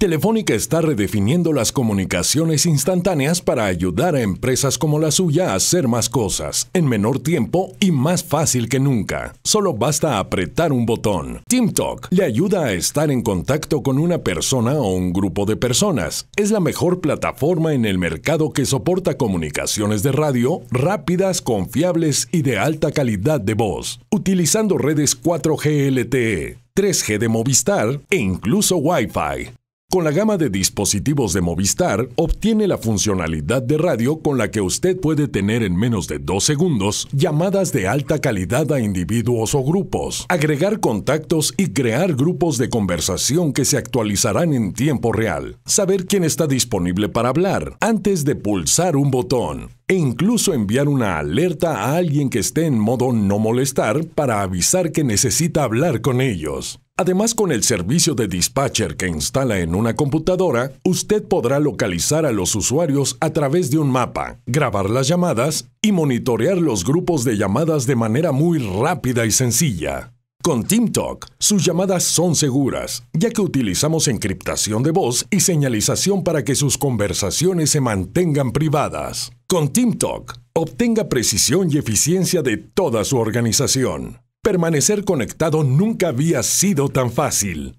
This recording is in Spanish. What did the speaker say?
Telefónica está redefiniendo las comunicaciones instantáneas para ayudar a empresas como la suya a hacer más cosas en menor tiempo y más fácil que nunca. Solo basta apretar un botón. TeamTalk le ayuda a estar en contacto con una persona o un grupo de personas. Es la mejor plataforma en el mercado que soporta comunicaciones de radio rápidas, confiables y de alta calidad de voz, utilizando redes 4G LTE. 3G de Movistar e incluso Wi-Fi. Con la gama de dispositivos de Movistar, obtiene la funcionalidad de radio con la que usted puede tener en menos de dos segundos llamadas de alta calidad a individuos o grupos, agregar contactos y crear grupos de conversación que se actualizarán en tiempo real, saber quién está disponible para hablar antes de pulsar un botón, e incluso enviar una alerta a alguien que esté en modo no molestar para avisar que necesita hablar con ellos. Además, con el servicio de dispatcher que instala en una computadora, usted podrá localizar a los usuarios a través de un mapa, grabar las llamadas y monitorear los grupos de llamadas de manera muy rápida y sencilla. Con TeamTalk, sus llamadas son seguras, ya que utilizamos encriptación de voz y señalización para que sus conversaciones se mantengan privadas. Con TeamTalk, obtenga precisión y eficiencia de toda su organización. Permanecer conectado nunca había sido tan fácil.